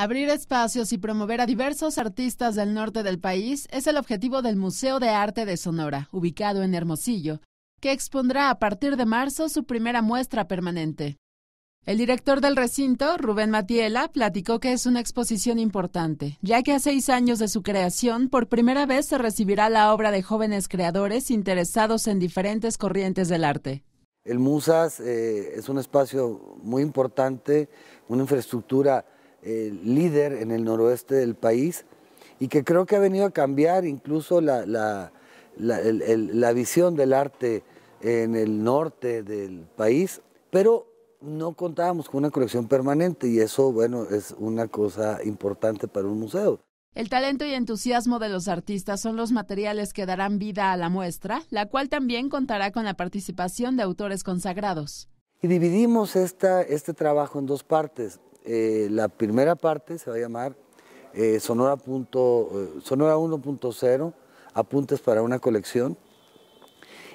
Abrir espacios y promover a diversos artistas del norte del país es el objetivo del Museo de Arte de Sonora, ubicado en Hermosillo, que expondrá a partir de marzo su primera muestra permanente. El director del recinto, Rubén Matiela, platicó que es una exposición importante, ya que a seis años de su creación, por primera vez se recibirá la obra de jóvenes creadores interesados en diferentes corrientes del arte. El Musas eh, es un espacio muy importante, una infraestructura líder en el noroeste del país y que creo que ha venido a cambiar incluso la, la, la visión del arte en el norte del país, pero no contábamos con una colección permanente y eso, bueno, es una cosa importante para un museo. El talento y entusiasmo de los artistas son los materiales que darán vida a la muestra, la cual también contará con la participación de autores consagrados. Y dividimos esta, este trabajo en dos partes. Eh, la primera parte se va a llamar eh, Sonora, eh, Sonora 1.0, apuntes para una colección.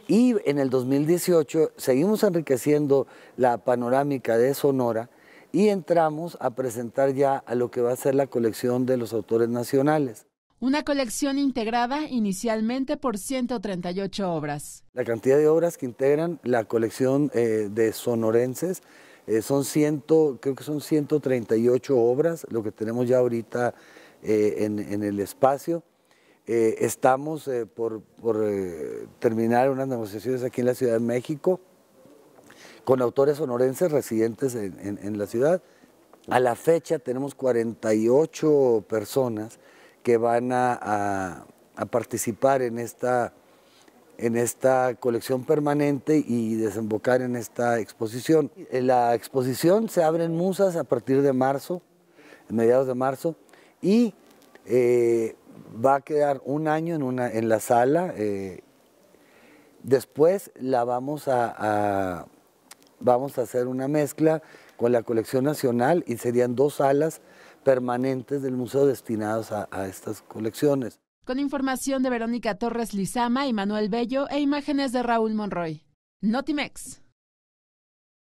Y en el 2018 seguimos enriqueciendo la panorámica de Sonora y entramos a presentar ya a lo que va a ser la colección de los autores nacionales. Una colección integrada inicialmente por 138 obras. La cantidad de obras que integran la colección de sonorenses eh, son ciento, creo que son 138 obras lo que tenemos ya ahorita eh, en, el espacio. Eh, estamos por, terminar unas negociaciones aquí en la Ciudad de México con autores sonorenses residentes en, la ciudad. A la fecha tenemos 48 personas que van a, a participar en esta en esta colección permanente y desembocar en esta exposición. La exposición se abre en Musas a partir de marzo, mediados de marzo, y eh, va a quedar un año en, una, en la sala. Eh, después la vamos a, vamos a hacer una mezcla con la colección nacional y serían dos salas permanentes del museo destinadas a estas colecciones. Con información de Verónica Torres Lizama y Manuel Bello e imágenes de Raúl Monroy. Notimex.